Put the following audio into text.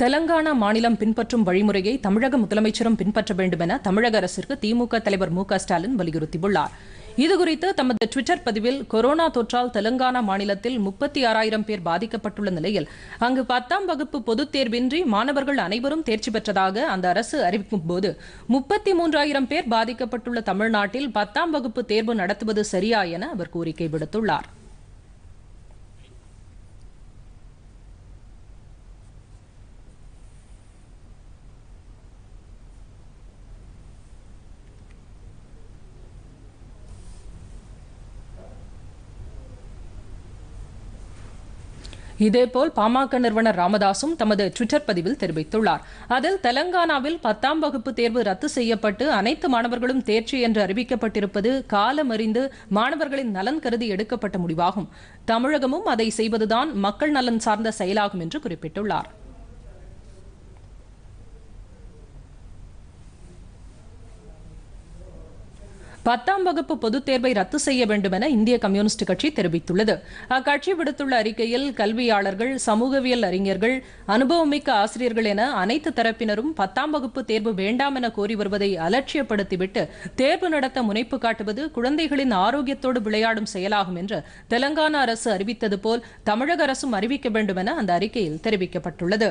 தெலங்கானா மாநிலம் பின்பற்றும் வழிமுறையை தமிழக முதலமைச்சரும் பின்பற்ற வேண்டும் என தமிழக அரசிற்கு திமுக தலைவர் மு ஸ்டாலின் வலியுறுத்தியுள்ளார் இதுகுறித்து தமது டுவிட்டர் பதிவில் கொரோனா தொற்றால் தெலங்கானா மாநிலத்தில் முப்பத்தி ஆறாயிரம் பேர் பாதிக்கப்பட்டுள்ள நிலையில் அங்கு பத்தாம் வகுப்பு பொதுத் தேர்வின்றி மாணவர்கள் அனைவரும் தேர்ச்சி பெற்றதாக அந்த அரசு அறிவிக்கும் போது முப்பத்தி மூன்றாயிரம் பேர் பாதிக்கப்பட்டுள்ள தமிழ்நாட்டில் பத்தாம் வகுப்பு தேர்வு நடத்துவது சரியா என அவர் கோரிக்கை விடுத்துள்ளாா் இதேபோல் பாமக நிறுவனர் ராமதாசும் தமது டுவிட்டர் பதிவில் தெரிவித்துள்ளார் அதில் தெலங்கானாவில் பத்தாம் வகுப்பு தேர்வு ரத்து செய்யப்பட்டு அனைத்து மாணவர்களும் தேர்ச்சி என்று அறிவிக்கப்பட்டிருப்பது காலமறிந்து மாணவர்களின் நலன் கருதி எடுக்கப்பட்ட முடிவாகும் தமிழகமும் அதை செய்வதுதான் மக்கள் நலன் சார்ந்த செயலாகும் என்று குறிப்பிட்டுள்ளாா் பத்தாம் வகுப்பு பொதுத் தேர்வை ரத்து செய்ய வேண்டும் என இந்திய கம்யூனிஸ்ட் கட்சி தெரிவித்துள்ளது அக்கட்சி விடுத்துள்ள அறிக்கையில் கல்வியாளர்கள் சமூகவியல் அறிஞர்கள் அனுபவமிக்க ஆசிரியர்கள் என அனைத்து தரப்பினரும் பத்தாம் வகுப்பு தேர்வு வேண்டாம் என கோரி வருவதை அலட்சியப்படுத்திவிட்டு தேர்வு நடத்த முனைப்பு காட்டுவது குழந்தைகளின் ஆரோக்கியத்தோடு விளையாடும் செயலாகும் என்று தெலங்கானா அரசு அறிவித்தது போல் தமிழக அரசும் அறிவிக்க வேண்டும் என அந்த அறிக்கையில் தெரிவிக்கப்பட்டுள்ளது